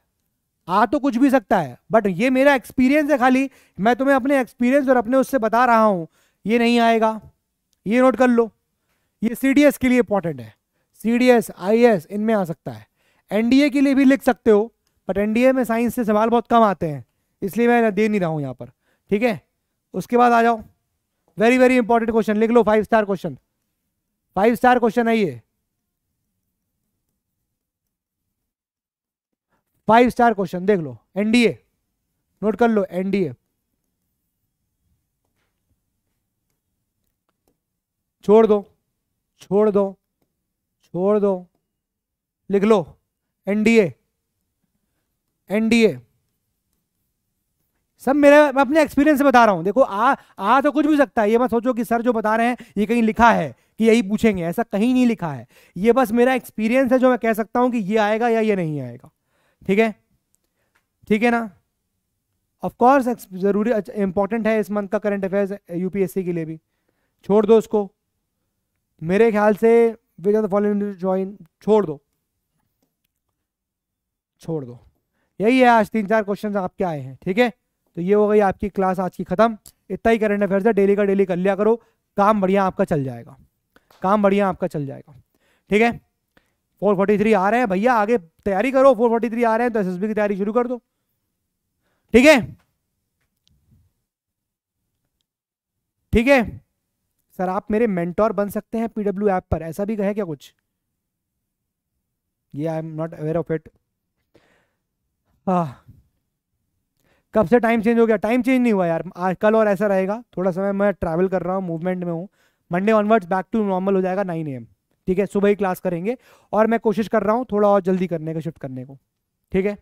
आ हाँ तो कुछ भी सकता है बट ये मेरा एक्सपीरियंस है खाली मैं तुम्हें अपने एक्सपीरियंस और अपने उससे बता रहा हूँ ये नहीं आएगा ये नोट कर लो ये सी के लिए इंपॉर्टेंट है C D S I S इनमें आ सकता है ए के लिए भी लिख सकते हो बट ए में साइंस से सवाल बहुत कम आते हैं इसलिए मैं दे नहीं रहा हूँ यहाँ पर ठीक है उसके बाद आ जाओ वेरी वेरी इंपॉर्टेंट क्वेश्चन लिख लो five star question five star question है ये फाइव स्टार क्वेश्चन देख लो एनडीए नोट कर लो एनडीए छोड़ दो छोड़ दो छोड़ दो लिख लो एनडीए एनडीए सब मेरे मैं अपने एक्सपीरियंस से बता रहा हूं देखो आ आ तो कुछ भी सकता है ये मत सोचो कि सर जो बता रहे हैं ये कहीं लिखा है कि यही पूछेंगे ऐसा कहीं नहीं लिखा है ये बस मेरा एक्सपीरियंस है जो मैं कह सकता हूं कि ये आएगा या ये नहीं आएगा ठीक है ठीक है ना ऑफकोर्स ज़रूरी इंपॉर्टेंट है इस मंथ का करंट अफेयर्स यूपीएससी के लिए भी छोड़ दो उसको मेरे ख्याल से which are the following join छोड़ दो छोड़ दो यही है आज तीन चार क्वेश्चन आपके आए हैं ठीक है तो ये हो गई आपकी क्लास आज की ख़त्म इतना ही करंट अफेयर्स है डेली का डेली कर लिया करो काम बढ़िया आपका चल जाएगा काम बढ़िया आपका चल जाएगा ठीक है 443 आ रहे हैं भैया आगे तैयारी करो 443 आ रहे हैं तो एसएसबी की तैयारी शुरू कर दो ठीक है ठीक है सर आप मेरे मेंटोर बन सकते हैं पीडब्ल्यू ऐप पर ऐसा भी कहे क्या कुछ ये I am not aware of it कब से टाइम चेंज हो गया टाइम चेंज नहीं हुआ यार आज कल और ऐसा रहेगा थोड़ा समय मैं ट्रैवल कर रहा हूँ मूवमेंट में हूँ Monday onwards back to normal हो जाएगा नाइन एम ठीक है सुबह ही क्लास करेंगे और मैं कोशिश कर रहा हूं थोड़ा और जल्दी करने का शिफ्ट करने को ठीक है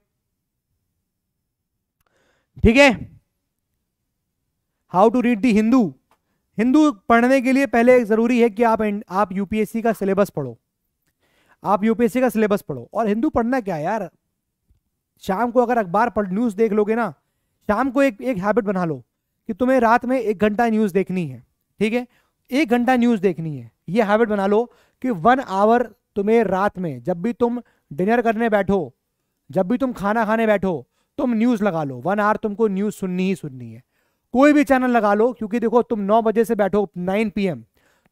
ठीक है how to read the Hindu Hindu पढ़ने के लिए पहले ज़रूरी है कि आप आप यूपीएससी का सिलेबस पढ़ो आप यूपीएससी का सिलेबस पढ़ो और हिंदू पढ़ना क्या यार शाम को अगर अखबार पढ़ न्यूज़ देख लोगे ना शाम को एक एक हैबिट बना लो कि तुम्हें रात में एक घंटा न्यूज़ देखनी है ठीक है एक घंटा न्यूज़ देखनी है ये हैबिट बना लो कि वन आवर तुम्हें रात में जब भी तुम डिनर करने बैठो जब भी तुम खाना खाने बैठो तुम न्यूज़ लगा लो वन आवर तुमको न्यूज़ सुननी ही सुननी है कोई भी चैनल लगा लो क्योंकि देखो तुम नौ बजे से बैठो नाइन पी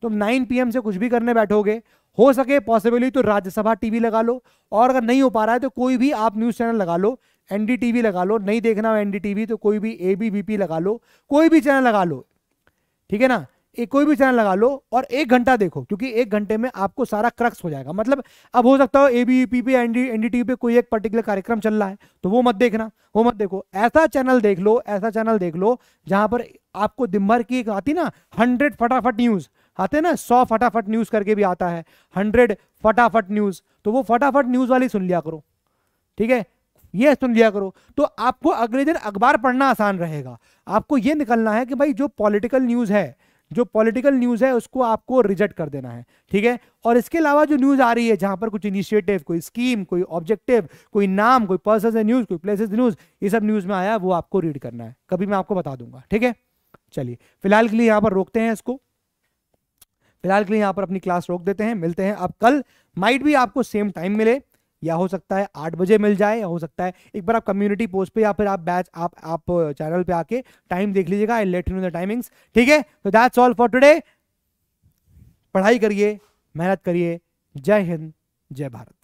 तुम नाइन पी से कुछ भी करने बैठोगे हो सके पॉसिबली तो राज्यसभा टीवी लगा लो और अगर नहीं हो पा रहा है तो कोई भी आप न्यूज़ चैनल लगा लो एनडीटीवी लगा लो नहीं देखना हो एनडीटीवी तो कोई भी ए बी पी लगा लो कोई भी चैनल लगा लो ठीक है ना एक कोई भी चैनल लगा लो और एक घंटा देखो क्योंकि एक घंटे में आपको सारा क्रक्स हो जाएगा मतलब अब हो सकता हो एबीपी एनडी एनडीटीवी पे कोई एक पर्टिकुलर कार्यक्रम चल रहा है तो वो मत देखना वो मत देखो ऐसा चैनल देख लो ऐसा चैनल देख लो जहां पर आपको दिन भर की आती ना हंड्रेड फटाफट न्यूज आते ना सौ फटाफट न्यूज करके भी आता है हंड्रेड फटाफट न्यूज तो वो फटाफट न्यूज वाली सुन लिया करो ठीक है ये सुन लिया करो तो आपको अगले दिन अखबार पढ़ना आसान रहेगा आपको ये निकलना है कि भाई जो पॉलिटिकल न्यूज है जो पॉलिटिकल न्यूज़ है उसको आपको रिजेक्ट कर देना है ठीक है और इसके अलावा जो न्यूज़ आ रही है जहां पर कुछ इनिशिएटिव कोई स्कीम कोई ऑब्जेक्टिव कोई नाम कोई पर्सन न्यूज़ कोई प्लेसेस न्यूज़ ये सब न्यूज़ में आया वो आपको रीड करना है कभी मैं आपको बता दूंगा ठीक है चलिए फिलहाल के लिए यहां पर रोकते हैं इसको फिलहाल के लिए यहां पर अपनी क्लास रोक देते हैं मिलते हैं अब कल माइट भी आपको सेम टाइम मिले या हो सकता है आठ बजे मिल जाए या हो सकता है एक बार आप कम्युनिटी पोस्ट पे या फिर आप बैच आप आप चैनल पे आके टाइम देख लीजिएगा I let you the timings ठीक है तो दैट्स ऑल फॉर टुडे पढ़ाई करिए मेहनत करिए जय हिंद जय भारत